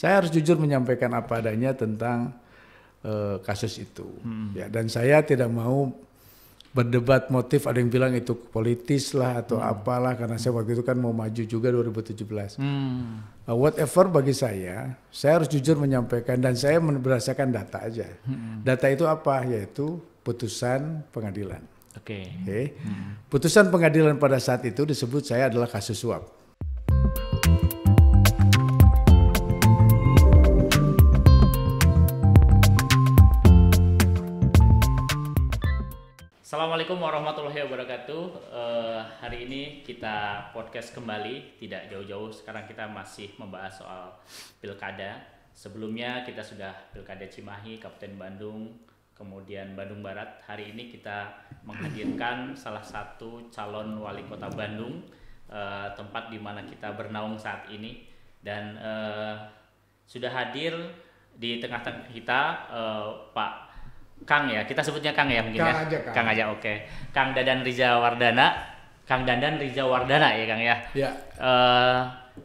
Saya harus jujur menyampaikan apa adanya tentang uh, kasus itu. Hmm. Ya, dan saya tidak mau berdebat motif ada yang bilang itu politis lah atau hmm. apalah karena saya waktu itu kan mau maju juga 2017. Hmm. Uh, whatever bagi saya, saya harus jujur menyampaikan dan saya berdasarkan data aja. Hmm. Data itu apa? Yaitu putusan pengadilan. Oke. Okay. Okay. Hmm. Putusan pengadilan pada saat itu disebut saya adalah kasus suap. Assalamualaikum warahmatullahi wabarakatuh. Uh, hari ini kita podcast kembali, tidak jauh-jauh. Sekarang kita masih membahas soal pilkada. Sebelumnya kita sudah pilkada Cimahi, Kabupaten Bandung, kemudian Bandung Barat. Hari ini kita menghadirkan salah satu calon wali kota Bandung, uh, tempat di mana kita bernaung saat ini, dan uh, sudah hadir di tengah-tengah kita uh, Pak Kang ya, kita sebutnya Kang ya mungkin ya? Kang ya. Aja, Kang. Kang aja, oke. Okay. Kang Dadan Riza Wardana, Kang Dandan Riza Wardana ya Kang ya. Ya. Uh,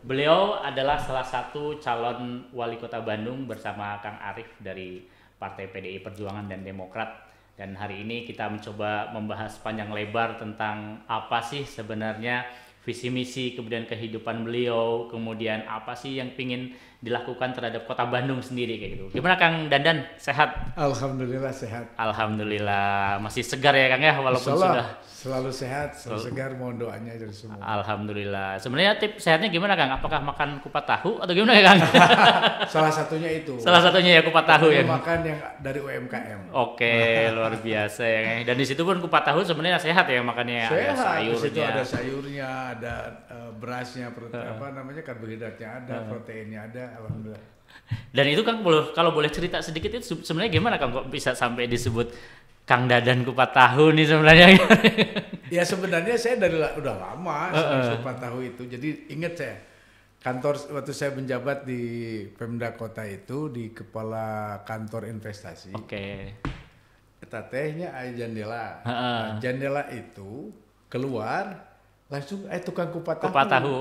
beliau adalah salah satu calon wali kota Bandung bersama Kang Arif dari Partai PDI Perjuangan dan Demokrat. Dan hari ini kita mencoba membahas panjang lebar tentang apa sih sebenarnya visi misi kemudian kehidupan beliau, kemudian apa sih yang pingin dilakukan terhadap kota Bandung sendiri kayak gitu. Gimana Kang Dandan? Sehat? Alhamdulillah sehat. Alhamdulillah masih segar ya Kang ya walaupun Allah, sudah selalu sehat, selalu segar. Mohon doanya dari semua. Alhamdulillah. Sebenarnya tips sehatnya gimana Kang? Apakah makan kupat tahu atau gimana ya Kang? Salah satunya itu. Salah satunya ya kupat tahu ya. Makan yang dari UMKM. Oke, luar biasa ya. Kang. Dan di situ pun kupat tahu sebenarnya sehat ya makannya. Sehat. Ada sayurnya. Di situ ada sayurnya, ada uh, berasnya, uh. apa namanya karbohidratnya ada, uh. proteinnya ada alhamdulillah. Dan itu Kang kalau boleh cerita sedikit itu sebenarnya gimana Kang kok bisa sampai disebut Kang Dadan kupat tahu nih sebenarnya. ya sebenarnya saya dari udah lama uh, uh. kupat tahu itu. Jadi inget saya kantor waktu saya menjabat di Pemda Kota itu di kepala kantor investasi. Oke. Okay. ay jendela. Uh, uh. Jendela itu keluar langsung eh tukang kupat tahu. Kupat tahu.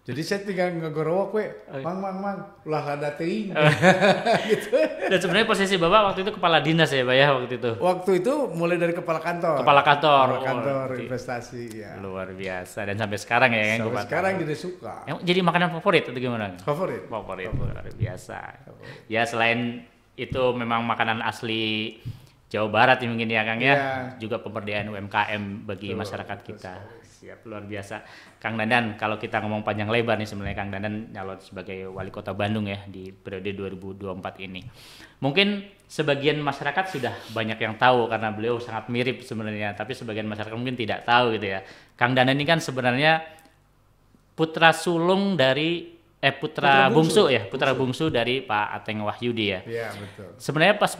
Jadi saya tinggal ngegorowok kue, oh, iya. mang mang mang, lah ada ting. Oh. gitu. Dan sebenarnya posisi bapak waktu itu kepala dinas ya, pak ya, waktu itu. Waktu itu mulai dari kepala kantor. Kepala kantor. Kepala kantor oh, investasi ya. Luar biasa dan sampai sekarang ya. Kan, sampai yang sekarang jadi suka. Ya, jadi makanan favorit atau gimana? Favorit. Favorit. favorit. Luar biasa. Favorit. Ya selain itu memang makanan asli Jawa Barat ya mungkin ya Kang ya, ya. juga pemberdayaan UMKM bagi Tuh, masyarakat kita. Betul. Siap, luar biasa. Kang Dandan, kalau kita ngomong panjang lebar nih sebenarnya Kang Dandan nyalon sebagai wali kota Bandung ya di periode 2024 ini. Mungkin sebagian masyarakat sudah banyak yang tahu karena beliau sangat mirip sebenarnya, tapi sebagian masyarakat mungkin tidak tahu gitu ya. Kang Dandan ini kan sebenarnya putra sulung dari eh putra, putra bungsu. bungsu ya, putra bungsu. bungsu dari Pak Ateng Wahyudi ya. ya betul. Sebenarnya pas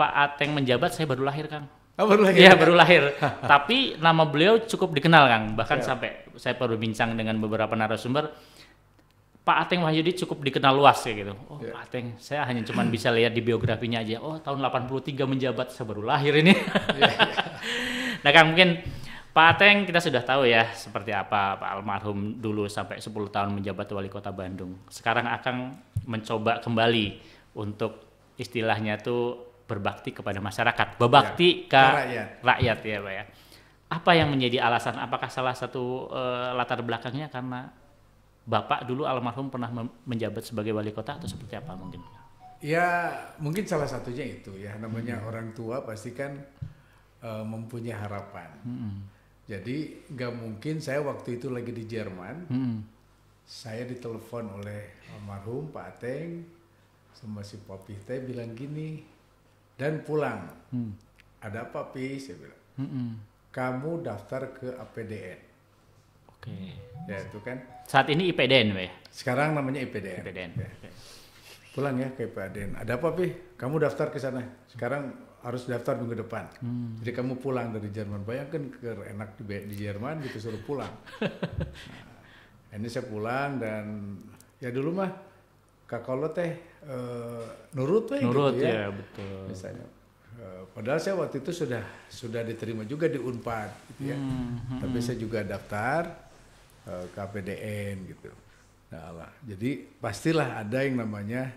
Pak Ateng menjabat saya baru lahir, Kang. Oh, baru lahir. Iya, baru lahir. Tapi nama beliau cukup dikenal, Kang. Bahkan Siap. sampai saya perlu bincang dengan beberapa narasumber, Pak Ateng Wahyudi cukup dikenal luas kayak gitu. Oh, yeah. Pak Ateng, saya hanya cuma bisa lihat di biografinya aja. Oh, tahun 83 menjabat, saya baru lahir ini. yeah, iya. yeah. nah, Kang, mungkin Pak Ateng kita sudah tahu ya seperti apa Pak almarhum dulu sampai 10 tahun menjabat wali kota Bandung. Sekarang akan mencoba kembali untuk istilahnya tuh berbakti kepada masyarakat, berbakti ya, ke rakyat. rakyat ya, Pak ya. Apa yang menjadi alasan? Apakah salah satu uh, latar belakangnya karena Bapak dulu almarhum pernah menjabat sebagai wali kota atau seperti apa mungkin? Ya, mungkin salah satunya itu ya. Namanya hmm. orang tua pasti kan uh, mempunyai harapan. Hmm. Jadi nggak mungkin saya waktu itu lagi di Jerman. Hmm. Saya ditelepon oleh almarhum Pak Ateng sama si Papi teh bilang gini, dan pulang. Hmm. Ada apa pi? Saya bilang. Hmm Kamu daftar ke APDN. Oke. Okay. Ya itu kan. Saat ini IPDN ya? Sekarang namanya IPDN. IPDN. Ya. Okay. Pulang ya ke IPDN. Ada apa pi? Kamu daftar ke sana. Sekarang harus daftar minggu depan. Hmm. Jadi kamu pulang dari Jerman. Bayangkan ker enak di, di Jerman gitu suruh pulang. nah, ini saya pulang dan ya dulu mah Kak Kolo teh Eh, nurut lah nurut gitu ya. ya betul misalnya uh, padahal saya waktu itu sudah sudah diterima juga di Unpad gitu ya hmm, tapi hmm, saya hmm. juga daftar uh, eh, KPDN gitu nah lah jadi pastilah ada yang namanya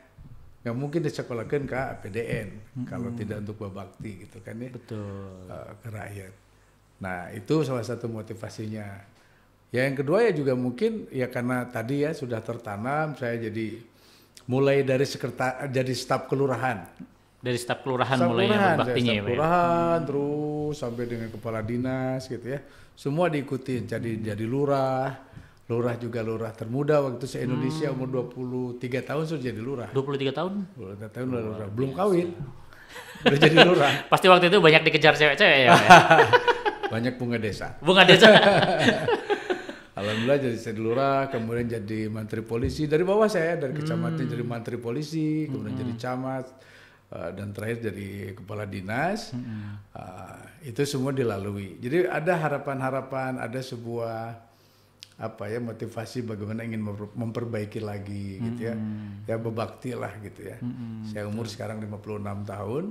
yang mungkin disekolahkan ke APDN hmm. kalau tidak untuk babakti gitu kan ya betul uh, ke rakyat nah itu salah satu motivasinya ya yang kedua ya juga mungkin ya karena tadi ya sudah tertanam saya jadi mulai dari sekretar jadi staf kelurahan dari staf kelurahan staf mulai kelurahan, berbaktinya ya, ya, kelurahan ya. terus sampai dengan kepala dinas gitu ya semua diikuti jadi hmm. jadi lurah lurah juga lurah termuda waktu se Indonesia hmm. umur 23 tahun sudah jadi lurah 23 tahun 23 tahun lurah, lurah. belum kawin udah jadi lurah pasti waktu itu banyak dikejar cewek-cewek ya, ya? banyak bunga desa bunga desa alhamdulillah jadi saya sedlura kemudian jadi menteri polisi dari bawah saya dari kecamatan hmm. jadi menteri polisi kemudian hmm. jadi camat uh, dan terakhir jadi kepala dinas hmm. uh, itu semua dilalui jadi ada harapan-harapan ada sebuah apa ya motivasi bagaimana ingin memperbaiki lagi hmm. gitu ya hmm. ya berbakti lah gitu ya hmm, hmm. saya umur Betul. sekarang 56 tahun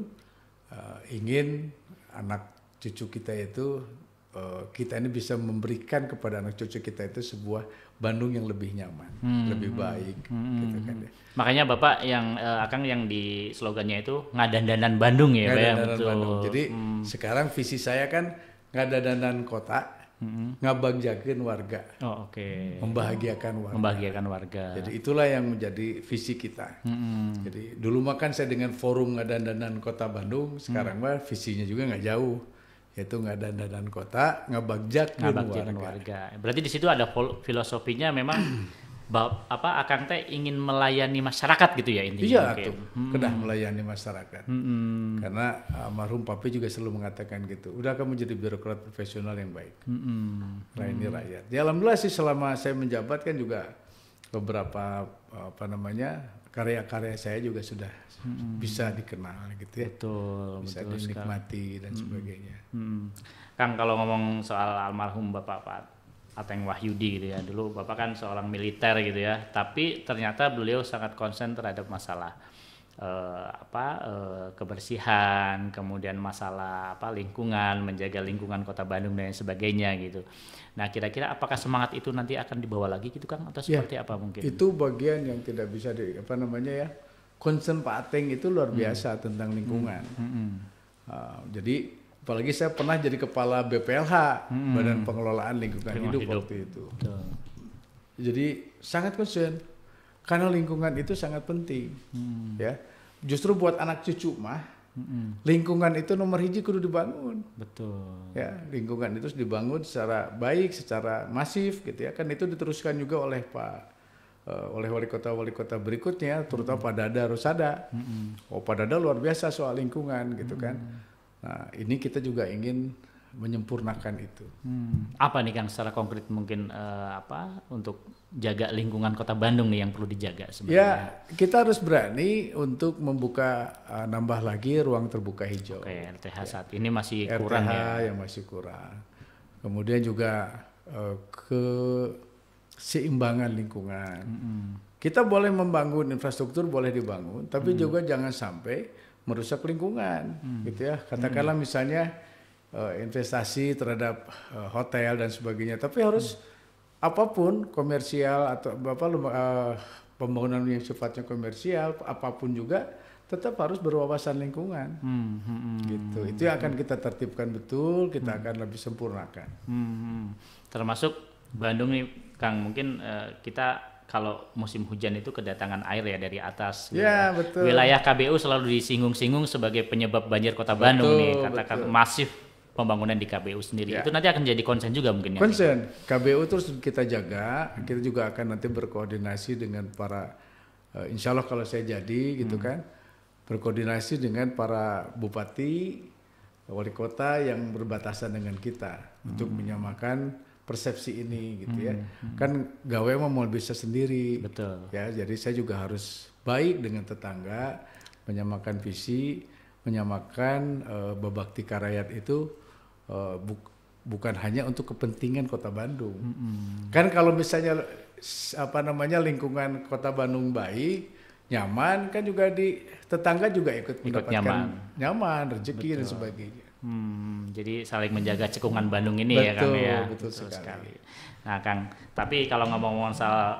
uh, ingin anak cucu kita itu Eh, kita ini bisa memberikan kepada anak cucu kita itu sebuah Bandung yang lebih nyaman, hmm. lebih baik, hmm. gitu kan ya. Makanya bapak yang uh, akang yang di slogannya itu ngadandanan Bandung ya, ya? ngadandanan betul. Bandung. Jadi hmm. sekarang visi saya kan ngadandanan kota, hmm. ngabangjakin warga, oh, okay. membahagiakan warga, membahagiakan warga. Jadi itulah yang menjadi visi kita. Hmm. Jadi dulu makan saya dengan forum ngadandanan kota Bandung, sekarang hmm. mah visinya juga nggak jauh yaitu nggak dana dan kota nggak warga. warga. Berarti di situ ada filosofinya memang bab, apa Akang teh ingin melayani masyarakat gitu ya intinya. Iya tuh, hmm. kedah melayani masyarakat. Hmm. Karena almarhum papi juga selalu mengatakan gitu. Udah kamu jadi birokrat profesional yang baik. Hmm. Layani nah, hmm. rakyat. Ya alhamdulillah sih selama saya menjabat kan juga beberapa apa namanya karya-karya saya juga sudah hmm. bisa dikenal gitu ya. Betul, bisa betul dinikmati sekali. dan hmm. sebagainya. Hmm. Kang kalau ngomong soal almarhum Bapak Pak Ateng Wahyudi gitu ya. Dulu Bapak kan seorang militer gitu ya, tapi ternyata beliau sangat konsen terhadap masalah eh, apa eh, kebersihan, kemudian masalah apa lingkungan, menjaga lingkungan Kota Bandung dan sebagainya gitu. Nah, kira-kira apakah semangat itu nanti akan dibawa lagi gitu Kang atau ya, seperti ya, apa mungkin? Itu bagian yang tidak bisa di apa namanya ya? concern Pak Ateng itu luar hmm. biasa hmm. tentang lingkungan. Hmm. Hmm. Uh, jadi apalagi saya pernah jadi kepala BPLH hmm. Badan Pengelolaan Lingkungan Hidup, Hidup waktu itu. Betul. Jadi sangat concern karena lingkungan itu sangat penting hmm. ya justru buat anak cucu mah hmm Lingkungan itu nomor hiji kudu dibangun. Betul. Ya, lingkungan itu dibangun secara baik, secara masif gitu ya. Kan itu diteruskan juga oleh Pak eh, oleh wali kota wali kota berikutnya, terutama mm-hmm. Pak Dada Rusada. hmm Oh, Pak Dada luar biasa soal lingkungan gitu kan. Hmm. Nah, ini kita juga ingin menyempurnakan itu. Hmm. Apa nih Kang secara konkret mungkin uh, apa untuk jaga lingkungan Kota Bandung nih yang perlu dijaga sebenarnya? Ya, kita harus berani untuk membuka uh, nambah lagi ruang terbuka hijau. Oke, RTH ya. saat ini masih RTH kurang ya. yang masih kurang. Kemudian juga uh, eh, ke seimbangan lingkungan. -hmm. Kita boleh membangun infrastruktur boleh dibangun, tapi mm. juga jangan sampai merusak lingkungan, mm. gitu ya. Katakanlah mm. misalnya uh, investasi terhadap uh, hotel dan sebagainya. Tapi harus hmm. apapun komersial atau apa uh, pembangunan yang sifatnya komersial apapun juga tetap harus berwawasan lingkungan. Hmm, hmm, hmm, hmm gitu. Hmm, itu yang akan hmm. kita tertibkan betul, kita hmm. akan lebih sempurnakan. Hmm, hmm. Termasuk Bandung nih Kang, mungkin uh, kita kalau musim hujan itu kedatangan air ya dari atas. Ya, wilayah. Gitu betul. Wilayah KBU selalu disinggung-singgung sebagai penyebab banjir Kota Bandung betul, nih, katakan kata masif pembangunan di KBU sendiri. Ya. Itu nanti akan jadi konsen juga mungkin. Ya. Konsen. Ya. KBU terus kita jaga, hmm. kita juga akan nanti berkoordinasi dengan para uh, insya Allah kalau saya jadi gitu hmm. kan, berkoordinasi dengan para bupati, wali kota yang berbatasan dengan kita hmm. untuk menyamakan persepsi ini gitu ya. hmm. ya. Hmm. Kan gawe mau mau bisa sendiri. Betul. Ya, jadi saya juga harus baik dengan tetangga, menyamakan visi, menyamakan uh, eh, bebakti karayat itu Eh, bu bukan hanya untuk kepentingan kota Bandung. Mm -hmm. Kan kalau misalnya apa namanya lingkungan kota Bandung baik, nyaman, kan juga di tetangga juga ikut, ikut mendapatkan nyaman, nyaman rezeki dan sebagainya. Hmm, jadi saling menjaga cekungan Bandung ini betul, ya Kang ya. Betul, betul sekali. sekali. Nah Kang, tapi kalau ngomong-ngomong soal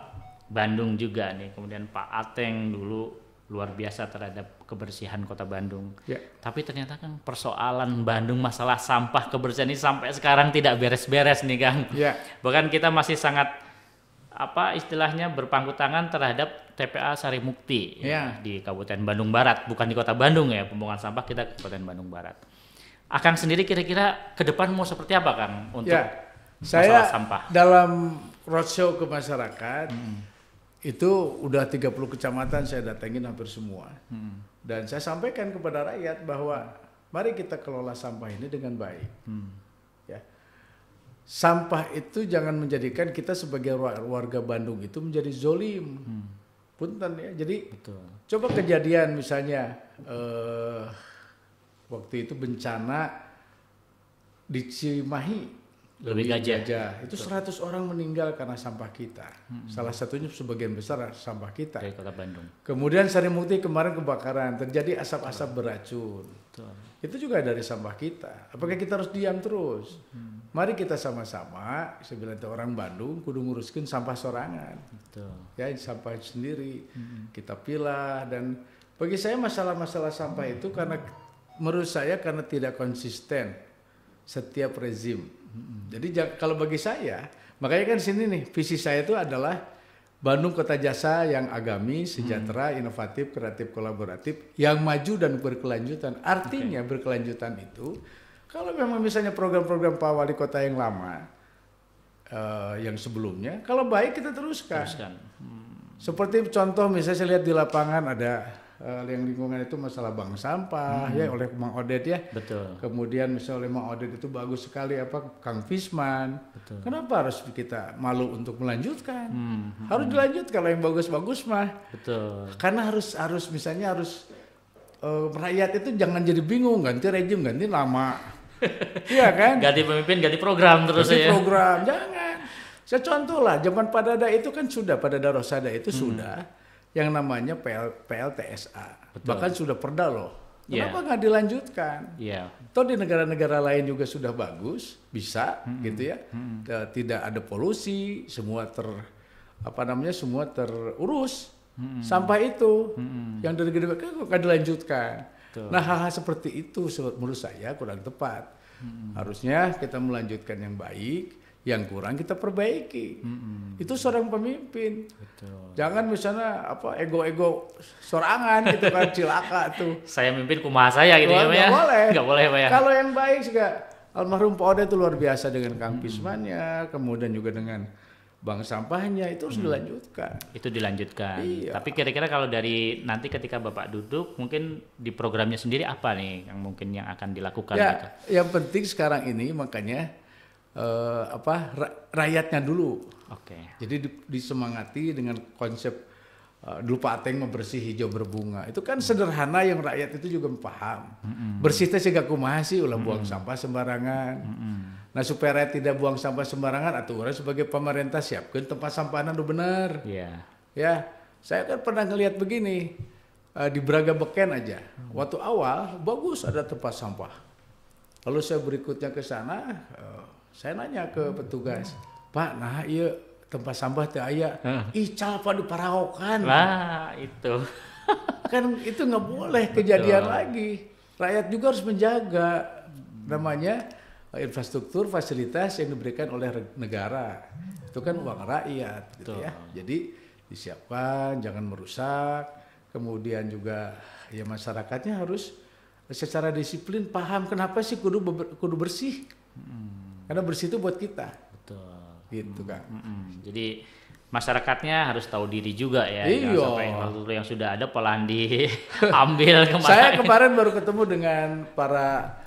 Bandung juga nih, kemudian Pak Ateng dulu luar biasa terhadap kebersihan kota Bandung. Ya. Tapi ternyata kan persoalan Bandung masalah sampah kebersihan ini sampai sekarang tidak beres-beres nih Kang. Ya. Bahkan kita masih sangat apa istilahnya berpangku tangan terhadap TPA Sari Mukti ya. ya, di Kabupaten Bandung Barat, bukan di Kota Bandung ya pembuangan sampah kita Kabupaten Bandung Barat. Akang sendiri kira-kira ke depan mau seperti apa Kang untuk ya. Saya masalah sampah? Dalam roadshow ke masyarakat. Hmm itu udah 30 kecamatan saya datengin hampir semua. Hmm. Dan saya sampaikan kepada rakyat bahwa mari kita kelola sampah ini dengan baik. Hmm. Ya. Sampah itu jangan menjadikan kita sebagai warga Bandung itu menjadi zolim. Hmm. Punten ya. Jadi Betul. coba kejadian misalnya eh, waktu itu bencana di Cimahi lebih Gajah. Gajah. Itu 100 orang meninggal karena sampah kita. Hmm. Salah satunya sebagian besar sampah kita. Dari kota Bandung. Kemudian Sarimukti kemarin kebakaran, terjadi asap-asap beracun. Betul. Itu juga dari sampah kita. Apakah kita harus diam terus? Hmm. Mari kita sama-sama, itu orang Bandung, kudu nguruskan sampah sorangan. Betul. Ya, sampah sendiri. Hmm. Kita pilah dan bagi saya masalah-masalah sampah itu karena menurut saya karena tidak konsisten setiap rezim jadi kalau bagi saya, makanya kan sini nih visi saya itu adalah Bandung kota jasa yang agami, sejahtera, hmm. inovatif, kreatif, kolaboratif, yang maju dan berkelanjutan. Artinya okay. berkelanjutan itu kalau memang misalnya program-program Pak Wali Kota yang lama, uh, yang sebelumnya, kalau baik kita teruskan. teruskan. Hmm. Seperti contoh misalnya saya lihat di lapangan ada Eh, yang lingkungan itu masalah bank sampah hmm. ya oleh Mang Odet ya. Betul. Kemudian misalnya oleh Mang Odet itu bagus sekali apa Kang Fisman. Betul. Kenapa harus kita malu untuk melanjutkan? Hmm. hmm harus hmm. dilanjut kalau yang bagus-bagus mah. Betul. Karena harus harus misalnya harus uh, rakyat itu jangan jadi bingung ganti rejim ganti lama. iya kan? Ganti pemimpin, ganti program terus ganti ya. program, jangan. Saya contoh lah, zaman Padada itu kan sudah, Padada Rosada itu hmm. sudah yang namanya PL, PLTSA. Betul. Bahkan sudah perda loh. Iya. Kenapa nggak yeah. dilanjutkan? Yeah. Toh di negara-negara lain juga sudah bagus, bisa mm-hmm. gitu ya. Mm-hmm. Tidak ada polusi, semua ter apa namanya semua terurus. Mm-hmm. Sampah itu mm-hmm. yang dari gede kok nggak dilanjutkan. Betul. Nah hal-hal seperti itu menurut saya kurang tepat. Mm-hmm. Harusnya kita melanjutkan yang baik yang kurang kita perbaiki. mm -mm. Itu seorang pemimpin. Betul. Jangan misalnya apa ego-ego sorangan gitu kan cilaka tuh. Saya mimpin kumaha saya gitu ya, Wah, ya, nggak boleh. Enggak boleh, ya. Kalau yang baik juga almarhum Pak Ode itu luar biasa dengan Kang mm-hmm. kemudian juga dengan bank sampahnya itu harus hmm. dilanjutkan. Itu dilanjutkan. Iya. Tapi kira-kira kalau dari nanti ketika Bapak duduk mungkin di programnya sendiri apa nih yang mungkin yang akan dilakukan ya, gitu. Yang penting sekarang ini makanya uh, apa ra- rakyatnya dulu. Oke. Okay. Jadi di, disemangati dengan konsep eh, dulu Pak Ateng membersih hijau berbunga. Itu kan sederhana yang rakyat itu juga paham. Mm-hmm. Bersih teh sih kumaha sih ulah mm-hmm. buang sampah sembarangan. Mm-hmm. Nah supaya rakyat tidak buang sampah sembarangan atau orang sebagai pemerintah siapkan tempat sampahnya udah benar. Iya. Yeah. Ya. Saya kan pernah ngelihat begini uh, di Braga Beken aja. Waktu awal bagus ada tempat sampah. Lalu saya berikutnya ke sana, uh, saya nanya ke petugas Pak nah iya tempat sampah teh aya ical pada paraokan lah itu kan itu nggak boleh kejadian Betul. lagi rakyat juga harus menjaga namanya infrastruktur fasilitas yang diberikan oleh negara itu kan uang rakyat gitu ya jadi disiapkan jangan merusak kemudian juga ya masyarakatnya harus secara disiplin paham kenapa sih kudu kudu bersih hmm karena bersih itu buat kita. Betul. Gitu kan. Mm -hmm. Jadi masyarakatnya harus tahu diri juga ya. Iya. Sampai yang sudah ada pelan diambil kemarin. Saya kemarin baru ketemu dengan para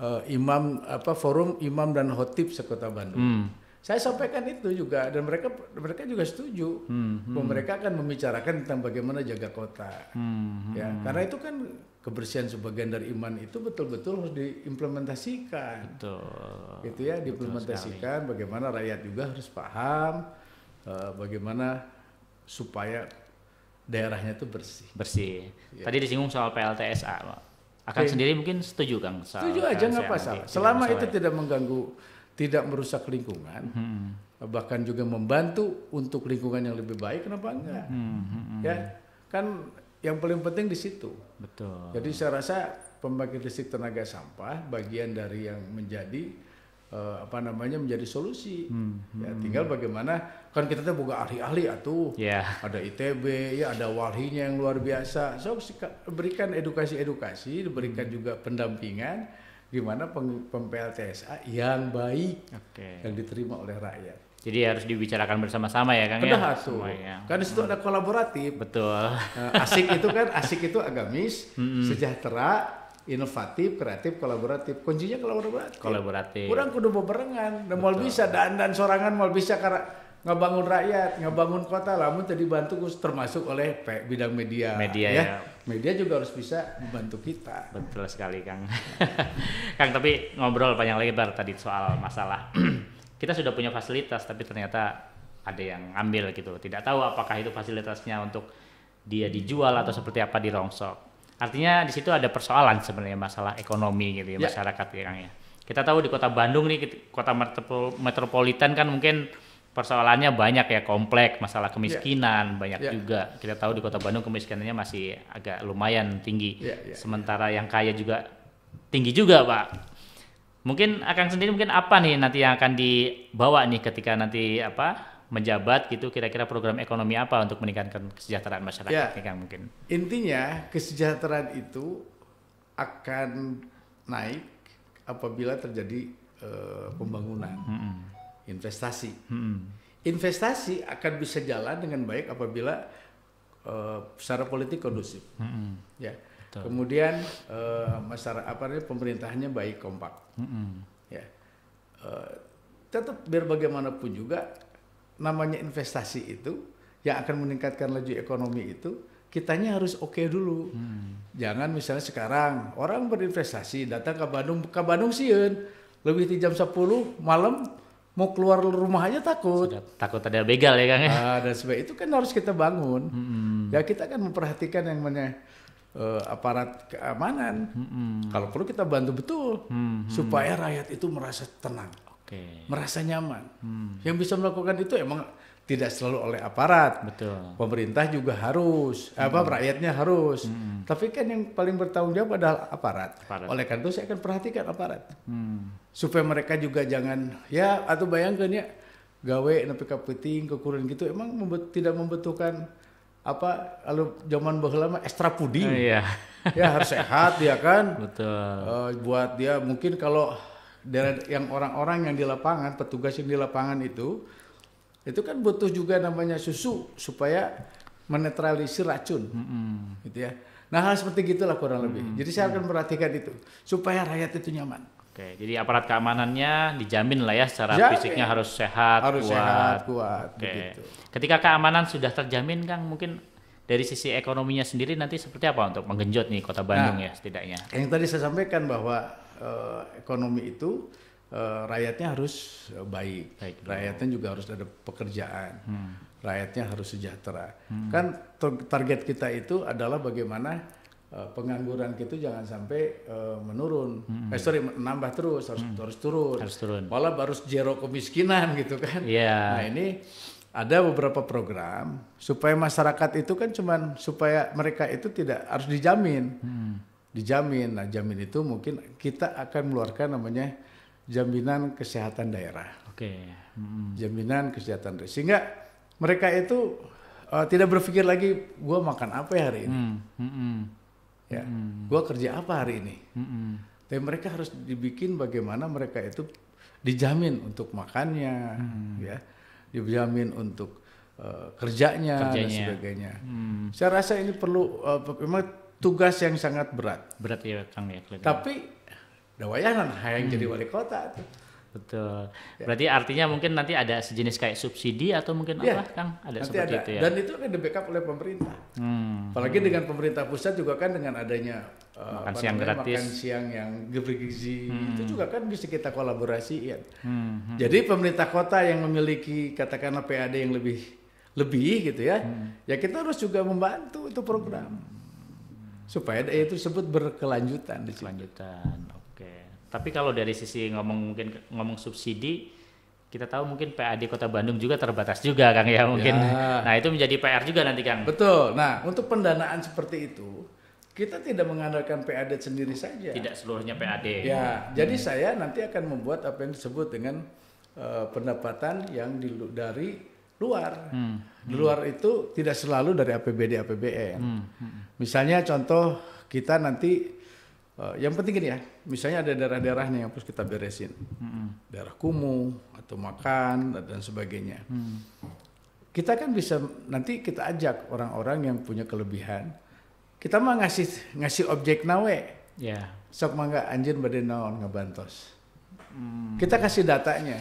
uh, imam apa forum imam dan hotib sekota Bandung. Mm saya sampaikan itu juga dan mereka mereka juga setuju. Hmm, hmm. Bahwa mereka akan membicarakan tentang bagaimana jaga kota. Hmm, ya, hmm. karena itu kan kebersihan sebagian dari iman itu betul-betul harus diimplementasikan. Betul. Gitu ya, diimplementasikan bagaimana rakyat juga harus paham uh, bagaimana supaya daerahnya itu bersih. Bersih. Ya. Tadi disinggung soal PLTSA, Akan sendiri mungkin setuju Kang Setuju aja nggak apa-apa. Selama itu tidak mengganggu tidak merusak lingkungan, hmm. bahkan juga membantu untuk lingkungan yang lebih baik, kenapa enggak? Hmm, hmm, hmm. Ya, kan yang paling penting di situ. Betul. Jadi saya rasa pembangkit listrik tenaga sampah bagian dari yang menjadi uh, apa namanya menjadi solusi. Hmm, ya, hmm. Ya, tinggal bagaimana kan kita tuh buka ahli-ahli atuh. Yeah. Ada ITB, ya ada walhinya yang luar biasa. So berikan edukasi-edukasi, diberikan hmm. juga pendampingan gimana PMPLTSA yang baik okay. yang diterima oleh rakyat. Jadi harus dibicarakan bersama-sama ya Kang Kedah ya. Semuanya. Karena di situ ada kolaboratif. Betul. Nah, asik itu kan asik itu agamis, mm -hmm. sejahtera, inovatif, kreatif, kolaboratif. Kuncinya kolaboratif. Kolaboratif. Kurang kudu beberengan, dan mau bisa dan dan sorangan mau bisa karena ngebangun rakyat, ngebangun kota, lamun tadi bantu Gus termasuk oleh bidang media. Media ya. ya. Media juga harus bisa membantu kita. Betul sekali Kang. Kang tapi ngobrol panjang lebar tadi soal masalah. kita sudah punya fasilitas tapi ternyata ada yang ambil gitu. Tidak tahu apakah itu fasilitasnya untuk dia dijual atau seperti apa di rongsok. Artinya di situ ada persoalan sebenarnya masalah ekonomi gitu ya, ya. masyarakat ya Kang ya. Kita tahu di kota Bandung nih, kota metropolitan kan mungkin persoalannya banyak ya kompleks masalah ya. kemiskinan yeah. banyak yeah. juga kita tahu di kota Bandung kemiskinannya masih agak lumayan tinggi yeah, yeah, ya. sementara yeah. yang kaya juga tinggi juga pak mungkin akan sendiri mungkin apa nih nanti yang akan dibawa nih ketika nanti apa menjabat gitu kira-kira program ekonomi apa untuk meningkatkan kesejahteraan masyarakat yeah. nih kang mungkin intinya kesejahteraan itu akan naik apabila terjadi uh, pembangunan mm -hmm investasi. Hmm. Investasi akan bisa jalan dengan baik apabila uh, secara politik kondusif. Hmm. Ya. Betul. Kemudian uh, masyarakat apa namanya pemerintahannya baik kompak. Hmm. Ya. Uh, tetap biar bagaimanapun juga namanya investasi itu yang akan meningkatkan laju ekonomi itu kitanya harus oke okay dulu. Hmm. Jangan misalnya sekarang orang berinvestasi datang ke Bandung ke Bandung sih, lebih di jam 10 malam mau keluar rumah aja takut. Sudah, takut ada begal ya Kang ya. Ah, dan sebab itu kan harus kita bangun. Hmm. Ya kita kan memperhatikan yang namanya uh, aparat keamanan. Hmm. Kalau perlu kita bantu betul hmm. supaya rakyat itu merasa tenang. Okay. Merasa nyaman. Hmm. Yang bisa melakukan itu emang tidak selalu oleh aparat. Betul. Pemerintah juga harus, hmm. apa rakyatnya harus. Hmm. Tapi kan yang paling bertanggung jawab adalah aparat. aparat. Oleh karena itu saya akan perhatikan aparat. Mm. Supaya mereka juga jangan ya atau bayangkan ya gawe nepi ka peuting gitu emang membut, tidak membutuhkan apa lalu zaman baheula mah ekstra puding. Uh, iya. ya harus sehat ya kan. Betul. Uh, buat dia mungkin kalau yang orang-orang yang di lapangan, petugas yang di lapangan itu itu kan butuh juga namanya susu supaya menetralisir racun, mm -hmm. gitu ya. Nah hal seperti gitulah kurang lebih. Mm -hmm. Jadi saya akan perhatikan itu supaya rakyat itu nyaman. Oke, jadi aparat keamanannya dijamin lah ya secara ya, fisiknya harus sehat, harus kuat. sehat, kuat. Oke. Begitu. Ketika keamanan sudah terjamin, Kang, mungkin dari sisi ekonominya sendiri nanti seperti apa untuk menggenjot nih kota Bandung nah, ya setidaknya? Yang tadi saya sampaikan bahwa eh, ekonomi itu uh, rakyatnya harus eh, baik, baik rakyatnya juga harus ada pekerjaan, hmm. rakyatnya harus sejahtera. Hmm. Kan target kita itu adalah bagaimana uh, pengangguran kita jangan sampai uh, menurun, hmm. eh sorry menambah terus harus hmm. harus turun, harus turun. Malah harus zero kemiskinan gitu kan. Yeah. Nah ini ada beberapa program supaya masyarakat itu kan cuman supaya mereka itu tidak harus dijamin. Hmm. Dijamin, nah jamin itu mungkin kita akan mengeluarkan namanya jaminan kesehatan daerah. Oke. Hmm. Jaminan kesehatan daerah. Sehingga mereka itu uh, tidak berpikir lagi gue makan apa ya hari ini. Hmm. Hmm. Ya. Hmm. Gue kerja apa hari ini. Hmm. -mm. Tapi mereka harus dibikin bagaimana mereka itu dijamin untuk makannya, hmm. ya, dijamin untuk uh, eh, kerjanya, kerjanya dan sebagainya. Hmm. Saya rasa ini perlu uh, memang tugas yang sangat berat. Berat ya, Kang ya. Tapi Dewa wayanan hayang hmm. jadi wali kota tuh. Betul. Ya. Berarti artinya mungkin nanti ada sejenis kayak subsidi atau mungkin ya. apa Kang? Ada nanti seperti ada. itu ya. Dan itu akan di backup oleh pemerintah. Hmm. Apalagi hmm. dengan pemerintah pusat juga kan dengan adanya uh, makan siang gratis, makan siang yang gizi hmm. itu juga kan bisa kita kolaborasi ya. Hmm. Hmm. Jadi pemerintah kota yang memiliki katakanlah PAD yang lebih lebih gitu ya. Hmm. Ya kita harus juga membantu itu program. Hmm. Supaya itu disebut berkelanjutan di Kelanjutan. Tapi kalau dari sisi ngomong mungkin ngomong subsidi, kita tahu mungkin PAD Kota Bandung juga terbatas juga Kang ya mungkin. Ya. Nah, itu menjadi PR juga nanti Kang. Betul. Nah, untuk pendanaan seperti itu kita tidak mengandalkan PAD sendiri saja. Tidak seluruhnya PAD. Ya, hmm. jadi saya nanti akan membuat apa yang disebut dengan uh, pendapatan yang di, dari luar. Hmm. Di luar itu tidak selalu dari APBD APBN. Hmm. Hmm. Misalnya contoh kita nanti Uh, yang penting gini ya, misalnya ada daerah-daerahnya yang harus kita beresin, hmm. daerah kumuh atau makan dan sebagainya. Mm. Kita kan bisa nanti kita ajak orang-orang yang punya kelebihan, kita mah ngasih ngasih objek nawe, yeah. sok mangga anjir badan naon ngebantos. Mm. Kita kasih datanya,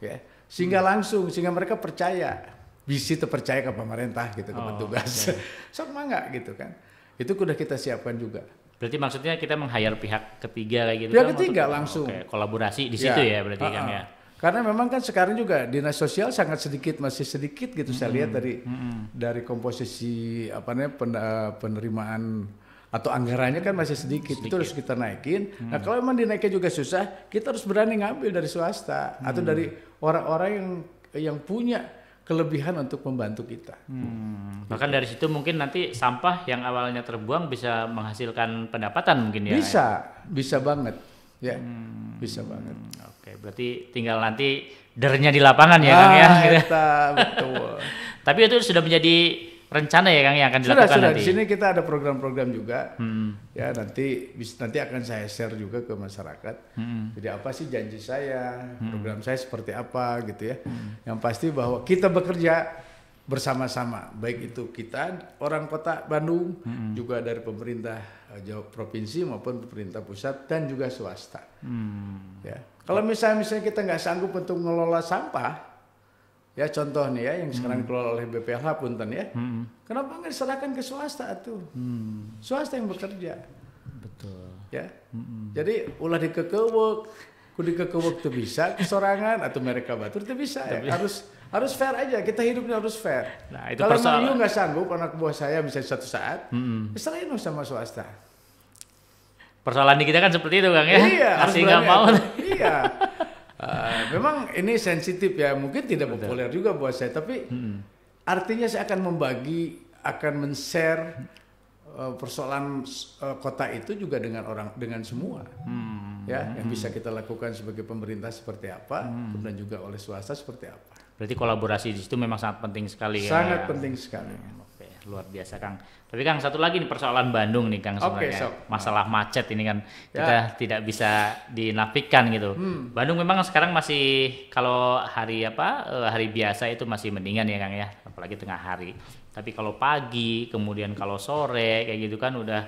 ya sehingga mm. langsung sehingga mereka percaya, bisa terpercaya ke pemerintah gitu oh, ke petugas, okay. sok mangga gitu kan, itu sudah kita siapkan juga. Berarti maksudnya kita menghayar pihak ketiga kayak gitu? Pihak kan ketiga untuk, langsung. Okay. Kolaborasi di iya. situ ya, ya berarti uh -uh. kan ah, ah. ya. Karena memang kan sekarang juga dinas sosial sangat sedikit masih sedikit gitu mm -hmm. saya lihat dari mm -hmm. dari komposisi apa namanya penerimaan atau anggarannya kan masih sedikit, sedikit. itu harus kita naikin. Hmm. Nah mm. kalau memang dinaikin juga susah, kita harus berani ngambil dari swasta hmm. atau mm. dari orang-orang yang yang punya kelebihan untuk membantu kita. Hmm. Bahkan gitu. dari situ mungkin nanti sampah yang awalnya terbuang bisa menghasilkan pendapatan mungkin ya. Bisa, bisa banget. Ya, hmm. bisa banget. Oke, berarti tinggal nanti dernya di lapangan ya ah, Kang ya. Kita, ah, betul. Tapi itu sudah menjadi rencana ya Kang yang akan dilakukan sudah, sudah. nanti. Di sini kita ada program-program juga. Hmm. Ya, nanti nanti akan saya share juga ke masyarakat. Hmm. Jadi apa sih janji saya, hmm. program saya seperti apa gitu ya. Hmm. Yang pasti bahwa kita bekerja bersama-sama, baik itu kita orang kota Bandung hmm. juga dari pemerintah eh, Jawa provinsi maupun pemerintah pusat dan juga swasta. Hmm. Ya. Kalau misalnya misalnya kita nggak sanggup untuk ngelola sampah, ya contoh nih ya yang sekarang hmm. dikelola oleh BPH punten ya hmm. kenapa nggak diserahkan ke swasta tuh hmm. swasta yang bekerja betul ya hmm. jadi ulah dikekewok, kudu dikekewok tuh bisa kesorangan atau mereka batur tuh bisa ya. harus harus fair aja kita hidupnya harus fair nah, itu kalau Mario nggak sanggup anak buah saya bisa satu saat hmm. serahin sama swasta persoalan di kita kan seperti itu kang ya iya, asli nggak mau iya Uh, memang ini sensitif ya, mungkin tidak Betul. populer juga buat saya, tapi hmm. artinya saya akan membagi, akan men-share eh, persoalan eh, kota itu juga dengan orang, dengan semua, hmm. ya, hmm. yang bisa kita lakukan sebagai pemerintah seperti apa, hmm. dan juga oleh swasta seperti apa. Berarti kolaborasi di situ memang sangat penting sekali sangat ya. Sangat penting sekali luar biasa Kang. Tapi Kang satu lagi nih persoalan Bandung nih Kang sebenarnya. Okay, so. Masalah macet ini kan yeah. kita tidak bisa dinafikan gitu. Hmm. Bandung memang sekarang masih kalau hari apa eh, hari biasa itu masih mendingan ya Kang ya, apalagi tengah hari. Tapi kalau pagi, kemudian kalau sore kayak gitu kan udah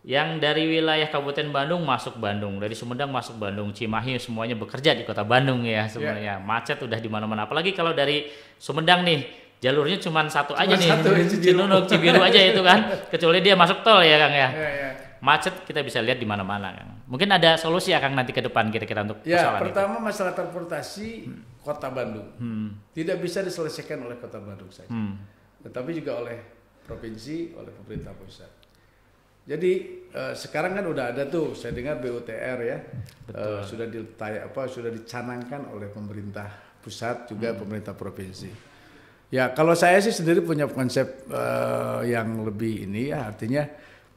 yang dari wilayah Kabupaten Bandung masuk Bandung, dari Sumedang masuk Bandung, Cimahi semuanya bekerja di kota Bandung ya sebenarnya. Yeah. Macet udah di mana-mana. Apalagi kalau dari Sumedang nih jalurnya cuma satu cuman aja satu nih Cilunuk Cibiru aja itu kan kecuali dia masuk tol ya Kang ya, ya, ya. macet kita bisa lihat di mana-mana Kang mungkin ada solusi ya Kang nanti ke depan kira-kira untuk ya pertama itu. masalah transportasi hmm. kota Bandung hmm. tidak bisa diselesaikan oleh kota Bandung saja hmm. tetapi juga oleh provinsi oleh pemerintah pusat jadi eh, sekarang kan udah ada tuh saya dengar BUTR ya Betul. Eh, sudah ditaya apa sudah dicanangkan oleh pemerintah pusat juga hmm. pemerintah provinsi Ya kalau saya sih sendiri punya konsep uh, yang lebih ini ya artinya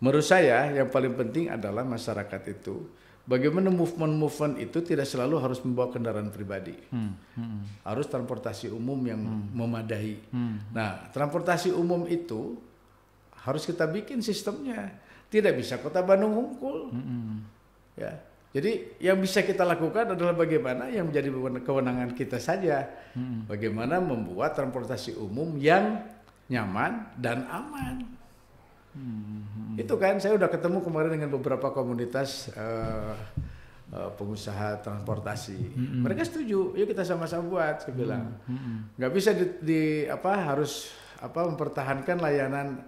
menurut saya yang paling penting adalah masyarakat itu bagaimana movement-movement itu tidak selalu harus membawa kendaraan pribadi. Hmm. Hmm. Harus transportasi umum yang hmm. memadahi. Hmm. Nah, transportasi umum itu harus kita bikin sistemnya. Tidak bisa Kota Bandung unggul. Hmm, hmm. Ya. Jadi yang bisa kita lakukan adalah bagaimana yang menjadi kewenangan kita saja. Hmm. Bagaimana membuat transportasi umum yang nyaman dan aman. Hmm. Itu kan saya udah ketemu kemarin dengan beberapa komunitas uh, uh, pengusaha transportasi. Hmm. Mereka setuju, yuk kita sama-sama buat, saya bilang. Hmm. Hmm. Gak bisa di, di apa harus apa mempertahankan layanan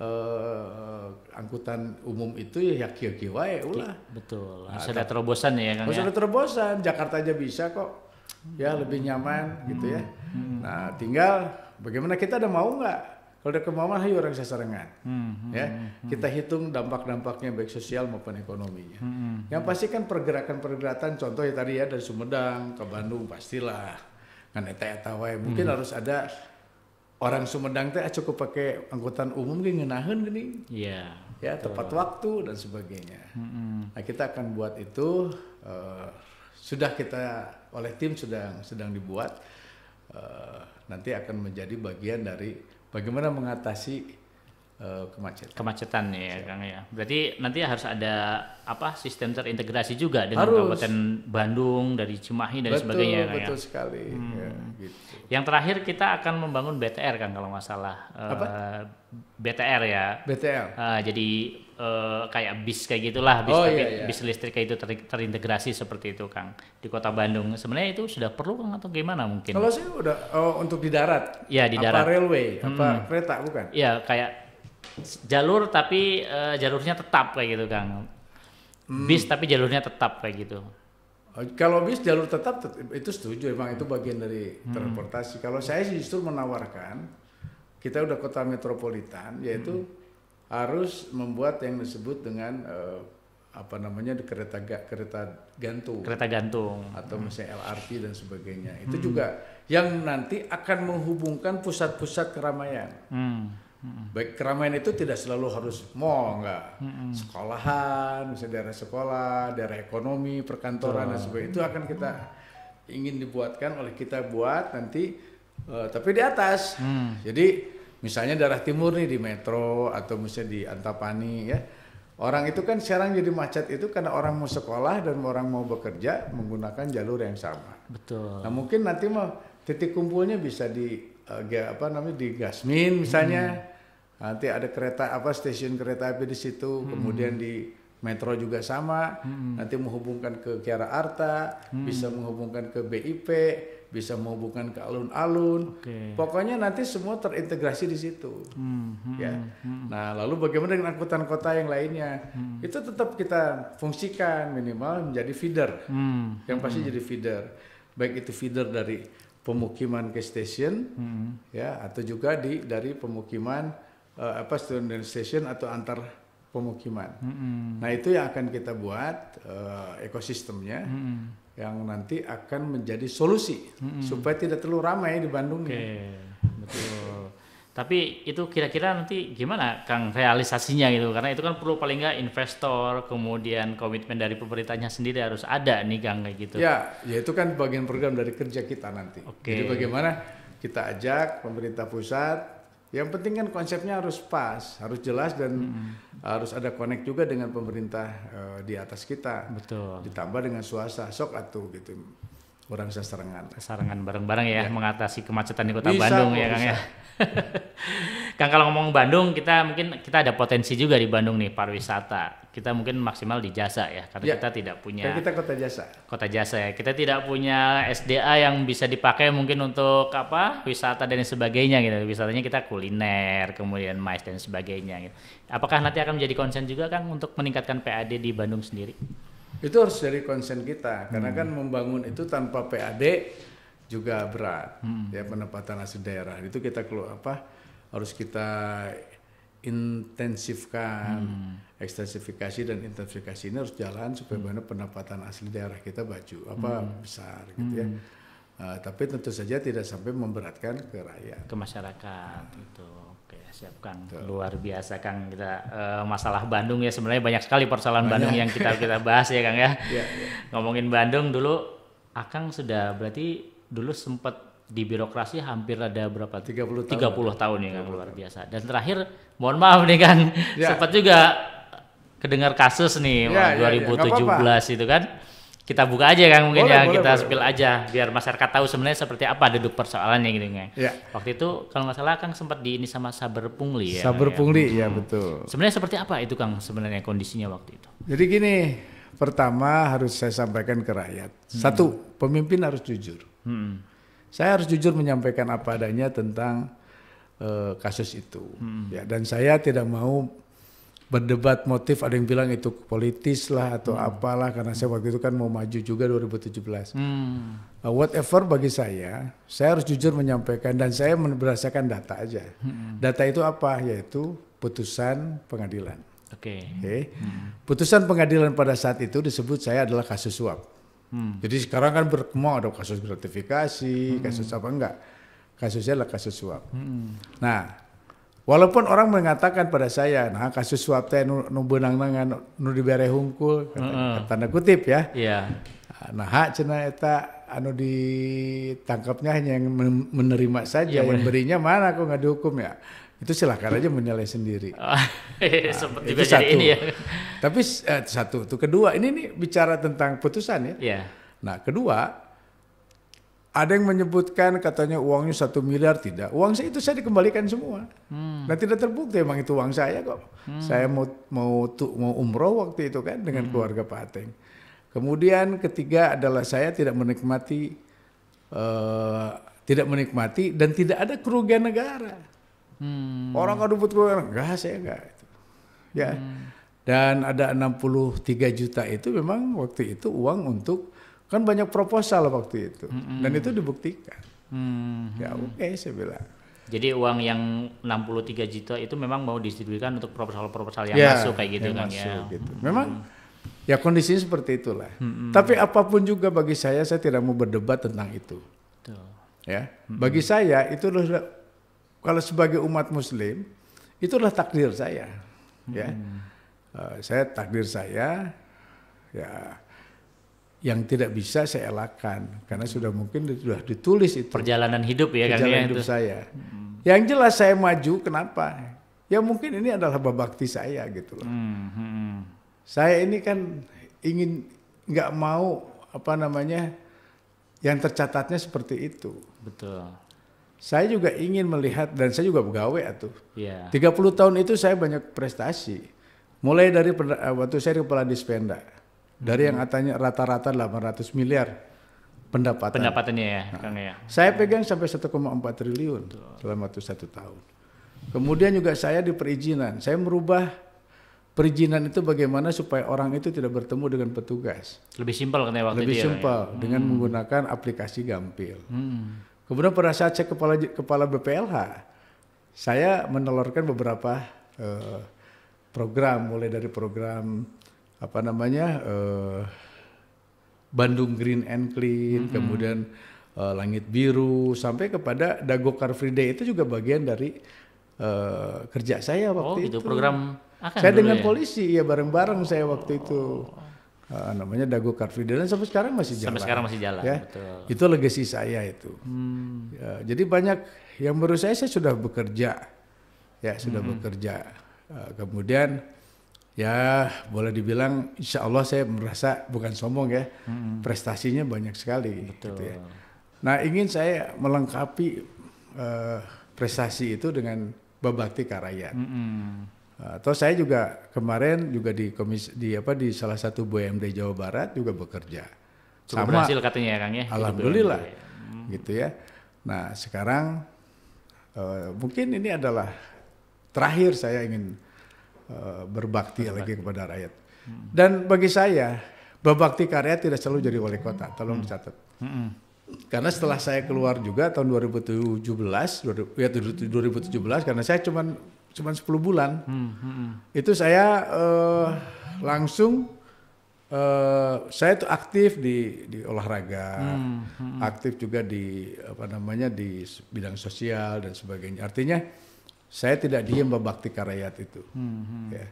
uh, angkutan umum itu ya kio ya kio wae ulah. Betul. Harus nah, ada terobosan ya kan. Harus ada ya? terobosan. Jakarta aja bisa kok. Ya lebih nyaman hmm. gitu ya. Hmm. Nah, tinggal bagaimana kita ada mau nggak kalau ada kemauan, ayo orang saya Hmm, hmm, ya, hmm, hmm. kita hitung dampak-dampaknya baik sosial maupun ekonominya. Hmm, hmm, hmm, Yang pasti kan pergerakan-pergerakan, contoh ya tadi ya dari Sumedang ke Bandung pastilah. Kan eta-eta Mungkin hmm. harus ada orang Sumedang teh cukup pakai angkutan umum gini ngenahan iya. gini ya betul. tepat waktu dan sebagainya mm -hmm. nah kita akan buat itu uh, sudah kita oleh tim sedang sedang dibuat uh, nanti akan menjadi bagian dari bagaimana mengatasi Eh, kemacetan. Kemacetan ya, Siap. Kang ya. Berarti nanti harus ada apa sistem terintegrasi juga dengan harus. Kabupaten Bandung dari Cimahi dan betul, sebagainya Kang ya? Betul ya. sekali. Hmm. Ya, gitu. Yang terakhir kita akan membangun BTR Kang kalau nggak salah. Apa? Eh, BTR ya. BTR. Uh, eh, jadi uh, kayak bis kayak gitulah, bis oh, iya, iya. bis listrik kayak itu ter terintegrasi seperti itu Kang di Kota Bandung. Sebenarnya itu sudah perlu Kang atau gimana mungkin? Kalau sih udah oh, untuk di darat. Ya di darat. Apa railway? Hmm. Apa kereta bukan? Iya kayak jalur tapi uh, jalurnya tetap kayak gitu Kang. Hmm. Bis tapi jalurnya tetap kayak gitu. Eh, kalau bis jalur tetap itu setuju emang itu bagian dari hmm. transportasi. Kalau saya sih justru menawarkan kita udah kota metropolitan yaitu hmm. harus membuat yang disebut dengan uh, apa namanya kereta ga, kereta gantung. Kereta gantung atau hmm. misalnya LRT dan sebagainya. Itu hmm. juga yang nanti akan menghubungkan pusat-pusat keramaian. Hmm Hmm. Baik keramaian itu tidak selalu harus mall, enggak. Hmm. Sekolahan, misalnya daerah sekolah, daerah ekonomi, perkantoran oh. dan sebagainya. Itu akan kita ingin dibuatkan oleh kita buat nanti uh, tapi di atas. Mm. Jadi misalnya daerah timur nih di metro atau misalnya di Antapani ya. Orang itu kan sekarang jadi macet itu karena orang mau sekolah dan orang mau bekerja menggunakan jalur yang sama. Betul. Nah, mungkin nanti mau titik kumpulnya bisa di eh, apa namanya di Gasmin misalnya. Hmm nanti ada kereta apa stasiun kereta api di situ hmm. kemudian di metro juga sama hmm. nanti menghubungkan ke Kiara Arta hmm. bisa menghubungkan ke BIP bisa menghubungkan ke alun-alun okay. pokoknya nanti semua terintegrasi di situ hmm. hmm ya hmm. nah lalu bagaimana dengan angkutan kota yang lainnya hmm. itu tetap kita fungsikan minimal menjadi feeder hmm. yang pasti hmm. jadi feeder baik itu feeder dari pemukiman ke stasiun hmm. ya atau juga di dari pemukiman uh, apa student station atau antar pemukiman. Mm -hmm. Nah itu yang akan kita buat uh, ekosistemnya mm -hmm. yang nanti akan menjadi solusi mm -hmm. supaya tidak terlalu ramai di Bandung. okay. betul. Tapi itu kira-kira nanti gimana Kang realisasinya gitu karena itu kan perlu paling nggak investor kemudian komitmen dari pemerintahnya sendiri harus ada nih Kang kayak gitu. Ya, ya itu kan bagian program dari kerja kita nanti. Okay. Jadi bagaimana kita ajak pemerintah pusat yang penting kan konsepnya harus pas, harus jelas dan hmm. harus ada connect juga dengan pemerintah uh, di atas kita. Betul. Ditambah dengan suasana sok atau gitu. Orang serangan-serangan bareng-bareng ya, ya mengatasi kemacetan di Kota bisa, Bandung ya, Kang ya. Kang kalau ngomong Bandung, kita mungkin kita ada potensi juga di Bandung nih pariwisata kita mungkin maksimal di jasa ya karena ya. kita tidak punya kita kota jasa kota jasa ya kita tidak punya SDA yang bisa dipakai mungkin untuk apa wisata dan sebagainya gitu wisatanya kita kuliner kemudian mais dan sebagainya gitu apakah nanti akan menjadi konsen juga kang untuk meningkatkan PAD di Bandung sendiri itu harus jadi konsen kita karena hmm. kan membangun itu tanpa PAD juga berat hmm. ya penempatan hasil daerah itu kita keluar apa harus kita intensifkan hmm. ekstensifikasi dan intensifikasi ini harus jalan supaya hmm. pendapatan asli daerah kita baju apa hmm. besar gitu ya. hmm. ya uh, tapi tentu saja tidak sampai memberatkan ke rakyat ke masyarakat nah. itu oke siapkan kang luar biasa kang kita uh, masalah Bandung ya sebenarnya banyak sekali persoalan banyak. Bandung yang kita kita bahas ya kang ya, ya, ya. ngomongin Bandung dulu Akang sudah berarti dulu sempat di birokrasi hampir ada berapa 30 tahun 30 tahun ya kan luar biasa dan terakhir mohon maaf nih kan ya. sempat juga kedengar kasus nih ya, 2017 ya, ya. Apa -apa. itu kan kita buka aja kan mungkin boleh, ya boleh, kita boleh. spill aja biar masyarakat tahu sebenarnya seperti apa duduk persoalannya gitu kan. Ya. Waktu itu kalau nggak salah Kang sempat di ini sama Saber Pungli ya. Saber ya. Pungli ya, hmm. betul. Sebenarnya seperti apa itu Kang sebenarnya kondisinya waktu itu? Jadi gini, pertama harus saya sampaikan ke rakyat. Hmm. Satu, pemimpin harus jujur. Hmm saya harus jujur menyampaikan apa adanya tentang uh, kasus itu. Hmm. Ya, dan saya tidak mau berdebat motif ada yang bilang itu politis lah atau hmm. apalah karena saya waktu itu kan mau maju juga 2017. Hmm. Uh, whatever bagi saya, saya harus jujur menyampaikan dan saya berdasarkan data aja. Hmm. Data itu apa? Yaitu putusan pengadilan. Oke. Okay. Okay. Hmm. Putusan pengadilan pada saat itu disebut saya adalah kasus suap. Hmm. Jadi sekarang kan berkembang ada kasus gratifikasi, hmm. kasus apa enggak. Kasusnya adalah kasus suap. Hmm. Nah, walaupun orang mengatakan pada saya, nah kasus suap teh nu, benang-nangan nu dibere hungkul, kata, tanda kutip ya. Iya. Yeah. Nah, hak cina eta anu ditangkapnya hanya yang menerima saja, yeah, yang berinya mana kok nggak dihukum ya itu silahkan aja menilai sendiri. Ah, iya, nah, itu satu. ini ya. Tapi eh, satu itu kedua ini nih bicara tentang putusan ya. Yeah. Nah kedua ada yang menyebutkan katanya uangnya satu miliar tidak. Uang saya itu saya dikembalikan semua. Hmm. Nah tidak terbukti emang itu uang saya kok. Hmm. Saya mau mau tu, mau umroh waktu itu kan dengan hmm. keluarga Pak Ateng. Kemudian ketiga adalah saya tidak menikmati uh, tidak menikmati dan tidak ada kerugian negara. Hmm. Orang adu putri enggak saya enggak. itu Ya. Hmm. Dan ada 63 juta itu memang waktu itu uang untuk kan banyak proposal waktu itu hmm. dan itu dibuktikan. Hmm. Ya oke okay, saya bilang. Jadi uang yang 63 juta itu memang mau distribusikan untuk proposal-proposal yang ya, masuk kayak gitu kan ya. Gitu. Memang hmm. Ya kondisinya seperti itulah. Hmm, Tapi apapun juga bagi saya, saya tidak mau berdebat tentang itu. Tuh. Ya, hmm. bagi saya itu adalah kalau sebagai umat Muslim itulah takdir saya, ya. hmm. ya. Uh, saya takdir saya, ya yang tidak bisa saya elakkan karena sudah mungkin sudah ditulis itu perjalanan hidup ya, ya perjalanan hidup itu. saya hmm. yang jelas saya maju kenapa ya mungkin ini adalah babakti saya gitu loh hmm. Hmm. saya ini kan ingin nggak mau apa namanya yang tercatatnya seperti itu betul saya juga ingin melihat dan saya juga pegawai atuh. Yeah. 30 tahun itu saya banyak prestasi. Mulai dari eh, waktu saya kepala dispenda. Dari -hmm. yang katanya rata-rata 800 miliar pendapatan. Pendapatannya ya, nah, Kang ya. Saya hmm. pegang sampai 1,4 triliun Betul. selama itu satu tahun. Kemudian juga saya di perizinan. Saya merubah perizinan itu bagaimana supaya orang itu tidak bertemu dengan petugas. Lebih simpel kan ya waktu Lebih ya, simpel ya? dengan hmm. menggunakan aplikasi Gampil. Hmm. Kemudian pada saat saya kepala kepala BPLH, saya menelurkan beberapa eh, program mulai dari program apa namanya eh, Bandung Green and Clean, mm -hmm. kemudian eh, Langit Biru sampai kepada Dago Car Free Day itu juga bagian dari eh, kerja saya waktu oh, gitu, itu. program akan saya dengan ya? polisi ya bareng-bareng saya waktu itu. Oh uh, namanya Dago Karfida dan sampai sekarang masih jalan. Sampai sekarang masih jalan. Ya. Betul. Itu legasi saya itu. Hmm. Ya, jadi banyak yang menurut saya saya sudah bekerja, ya sudah hmm. bekerja. Uh, kemudian ya boleh dibilang Insya Allah saya merasa bukan sombong ya, hmm. prestasinya banyak sekali. Betul. Gitu ya. Nah ingin saya melengkapi uh, prestasi itu dengan Babakti Karayan. Hmm. Atau saya juga kemarin juga di komisi di apa di salah satu BUMD Jawa Barat juga bekerja. Cukup Sama, berhasil katanya ya Kang ya. Gitu ya Alhamdulillah. Ya. Hmm. Gitu ya. Nah, sekarang uh, mungkin ini adalah terakhir saya ingin uh, eh, berbakti, berbakti lagi kepada rakyat. Hmm. Dan bagi saya berbakti karya tidak selalu jadi wali kota. Tolong hmm. dicatat. Hmm. Karena setelah saya keluar juga tahun 2017, ya 2017 karena saya cuman cuma 10 bulan hmm, hmm, hmm. itu saya uh, langsung uh, saya tuh aktif di di olahraga hmm, hmm. aktif juga di apa namanya di bidang sosial dan sebagainya artinya saya tidak diam berbakti karyat itu hmm, hmm. ya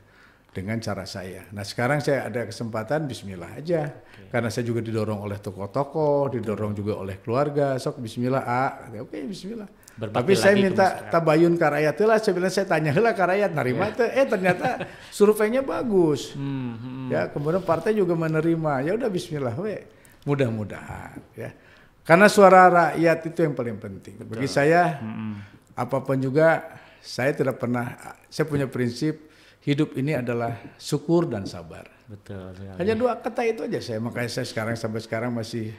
dengan cara saya. Nah sekarang saya ada kesempatan Bismillah aja okay. karena saya juga didorong oleh tokoh-tokoh, didorong juga oleh keluarga. Sok Bismillah a, oke okay, Bismillah. Berbakti tapi saya minta tabayun karayat lah saya bilang saya tanya lah karayat nerima yeah. Iya. tuh eh ternyata surveinya bagus hmm, hmm. ya kemudian partai juga menerima ya udah Bismillah we mudah-mudahan ya karena suara rakyat itu yang paling penting Betul. bagi saya hmm, hmm. apapun juga saya tidak pernah saya punya prinsip hidup ini adalah syukur dan sabar. Betul. Hanya dua kata itu aja saya makanya saya sekarang sampai sekarang masih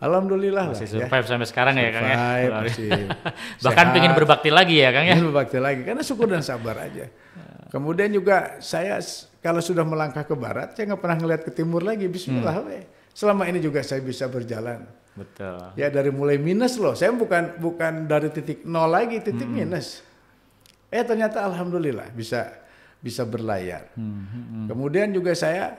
Alhamdulillah masih lah, ya. survive ya. sampai sekarang survive, ya Kang ya. Masih Bahkan ingin pengen berbakti lagi ya Kang ya. berbakti lagi karena syukur dan sabar aja. Kemudian juga saya kalau sudah melangkah ke barat saya nggak pernah ngelihat ke timur lagi bismillah hmm. Selama ini juga saya bisa berjalan. Betul. Ya dari mulai minus loh. Saya bukan bukan dari titik nol lagi titik hmm. minus. Eh ternyata alhamdulillah bisa bisa berlayar. Hmm. Hmm. hmm. Kemudian juga saya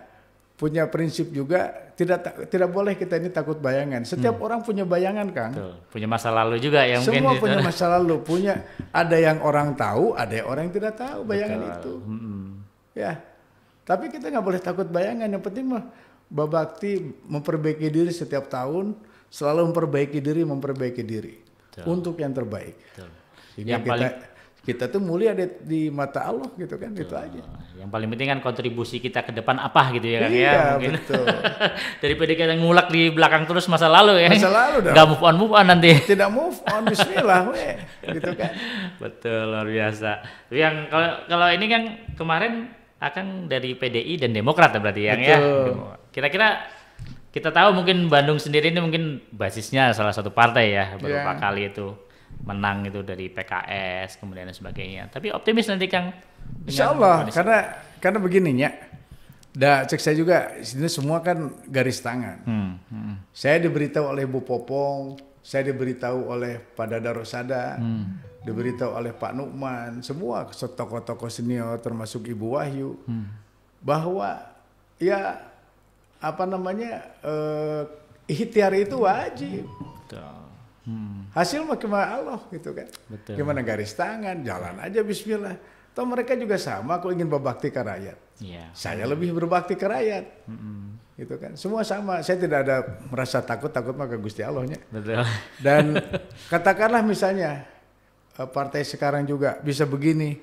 punya prinsip juga tidak tidak boleh kita ini takut bayangan. Setiap hmm. orang punya bayangan Kang. Tuh, punya masa lalu juga yang Semua mungkin punya masa lalu, punya ada yang orang tahu, ada yang orang yang tidak tahu bayangan Betul. itu. Hmm. Ya. Tapi kita nggak boleh takut bayangan. Yang penting mah babakti memperbaiki diri setiap tahun, selalu memperbaiki diri, memperbaiki diri Betul. untuk yang terbaik. Betul. yang kita paling kita tuh mulia di, di mata Allah gitu kan gitu betul. itu aja yang paling penting kan kontribusi kita ke depan apa gitu ya kan iya, ya mungkin betul. daripada kita ngulak di belakang terus masa lalu ya masa lalu dong Gak move on move on nanti tidak move on Bismillah we gitu kan betul luar biasa yang kalau kalau ini kan kemarin akan dari PDI dan Demokrat ya berarti yang ya kira-kira kita tahu mungkin Bandung sendiri ini mungkin basisnya salah satu partai ya beberapa yeah. kali itu menang itu dari PKS kemudian dan sebagainya. Tapi optimis nanti Kang. Insya Allah kondisi. karena karena begininya. Da, cek saya juga ini semua kan garis tangan. Hmm, hmm. Saya diberitahu oleh Bu Popong, saya diberitahu oleh Pak Dadarosada, hmm. diberitahu oleh Pak Nukman, semua tokoh-tokoh senior termasuk Ibu Wahyu hmm. bahwa ya apa namanya eh, ikhtiar itu wajib. Betul. Hmm. Hasil kema Allah gitu kan. Betul. Gimana garis tangan, jalan aja bismillah. Toh mereka juga sama kok ingin berbakti ke rakyat. Yeah. Saya lebih berbakti ke rakyat. Hmm Gitu kan. Semua sama. Saya tidak ada merasa takut, takut maka Gusti Allahnya. Betul. Dan katakanlah misalnya eh, partai sekarang juga bisa begini.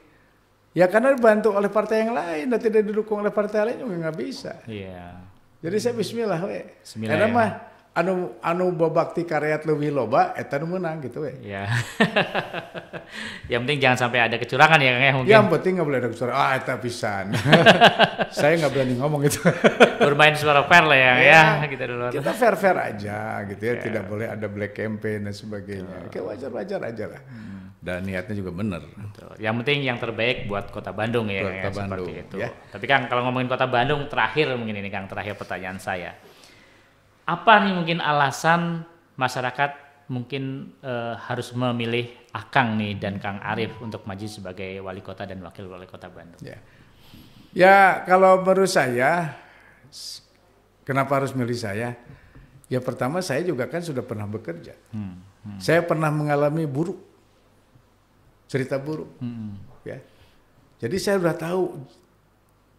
Ya karena dibantu oleh partai yang lain dan tidak didukung oleh partai lain juga nggak bisa. Iya. Yeah. Jadi saya bismillah Bismillah, Karena ya. mah anu anu babakti karyat lebih loba eta nu menang gitu we. Iya. yang penting jangan sampai ada kecurangan ya Kang ya mungkin. Ya, yang penting nggak boleh ada kecurangan. Ah eta pisan. Saya nggak berani ngomong gitu. Bermain suara fair lah ya, ya, ya kita dulu. Kita fair fair aja gitu ya, ya. tidak boleh ada black campaign dan sebagainya. Oh. wajar-wajar aja lah. Hmm. Dan niatnya juga benar. Yang penting yang terbaik buat Kota Bandung ya, ya kota ya Bandung, seperti itu. Ya. Tapi Kang kalau ngomongin Kota Bandung terakhir mungkin ini Kang terakhir pertanyaan saya apa nih mungkin alasan masyarakat mungkin eh, harus memilih Akang nih dan Kang Arif untuk maju sebagai wali kota dan wakil wali kota Bandung? Ya, ya kalau menurut saya, kenapa harus milih saya? Ya pertama saya juga kan sudah pernah bekerja. Hmm, hmm. Saya pernah mengalami buruk, cerita buruk. Hmm. hmm. Ya, jadi saya sudah tahu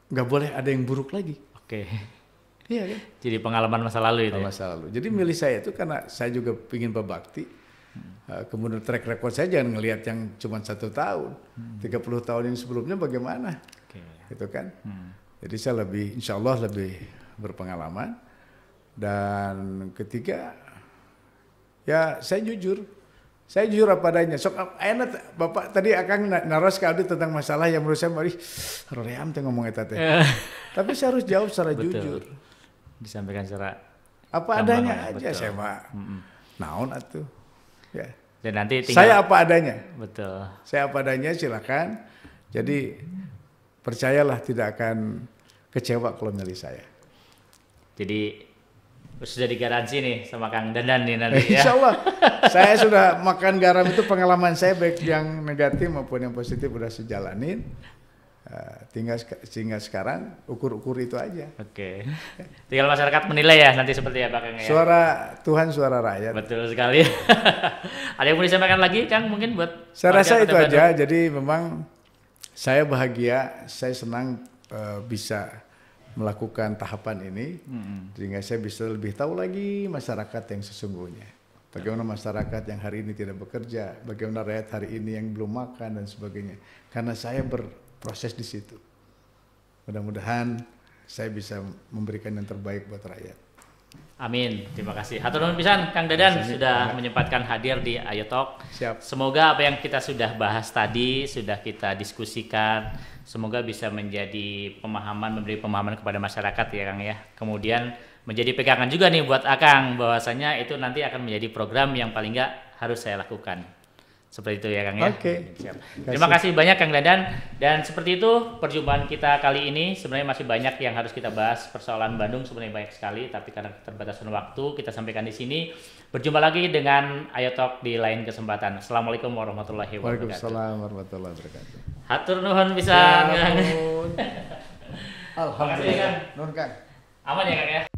nggak boleh ada yang buruk lagi. Oke. Okay. Iya kan? Jadi pengalaman masa lalu itu. Ya? Masa ya? lalu. Jadi hmm. milih saya itu karena saya juga ingin berbakti. Hmm. Eh, kemudian track record saya jangan ngelihat yang cuma satu tahun, hmm. 30 tahun yang sebelumnya bagaimana, okay. gitu kan? Hmm. Jadi saya lebih, insya Allah lebih berpengalaman. Dan ketiga, ya saya jujur, saya jujur apa adanya. Sok enak Bapak tadi akan naros ke Audi tentang masalah yang menurut saya mari ngomong eta Tapi saya harus jawab secara Betul. jujur disampaikan secara apa adanya aja betul. saya mah naon atau ya dan nanti tinggal, saya apa adanya betul saya apa adanya silakan jadi percayalah tidak akan kecewa kalau milih saya jadi sudah garansi nih sama Kang Dandan nih nanti ya. Insya Allah, saya sudah makan garam itu pengalaman saya baik yang negatif maupun yang positif sudah sejalanin. Eh, tinggal sehingga sekarang ukur-ukur itu aja. Oke. Okay. Tinggal masyarakat menilai ya nanti seperti apa Kang ya. Suara Tuhan suara rakyat. Betul sekali. Ada yang mau disampaikan lagi Kang mungkin buat Saya rasa itu aja. Itu. Jadi memang saya bahagia, saya senang uh, bisa melakukan tahapan ini hmm. sehingga saya bisa lebih tahu lagi masyarakat yang sesungguhnya. Bagaimana masyarakat yang hari ini tidak bekerja, bagaimana rakyat hari ini yang belum makan dan sebagainya. Karena saya ber proses di situ. Mudah-mudahan saya bisa memberikan yang terbaik buat rakyat. Amin. Terima kasih. Hatur nuhun pisan Kang Dadan Masih, sudah ya. menyempatkan hadir di Ayo Talk. Siap. Semoga apa yang kita sudah bahas tadi, sudah kita diskusikan, semoga bisa menjadi pemahaman, memberi pemahaman kepada masyarakat ya Kang ya. Kemudian menjadi pegangan juga nih buat Akang bahwasanya itu nanti akan menjadi program yang paling enggak harus saya lakukan. Seperti itu ya Kang ya. Oke. Okay. Terima kasih. banyak Kang Dadan dan seperti itu perjumpaan kita kali ini sebenarnya masih banyak yang harus kita bahas persoalan Bandung sebenarnya banyak sekali tapi karena keterbatasan waktu kita sampaikan di sini. Berjumpa lagi dengan Ayo Talk di lain kesempatan. Assalamualaikum warahmatullahi wabarakatuh. Waalaikumsalam warahmatullahi wabarakatuh. Hatur nuhun bisa. Ya, Alhamdulillah. Nuhun Kang. Aman ya Kang ya?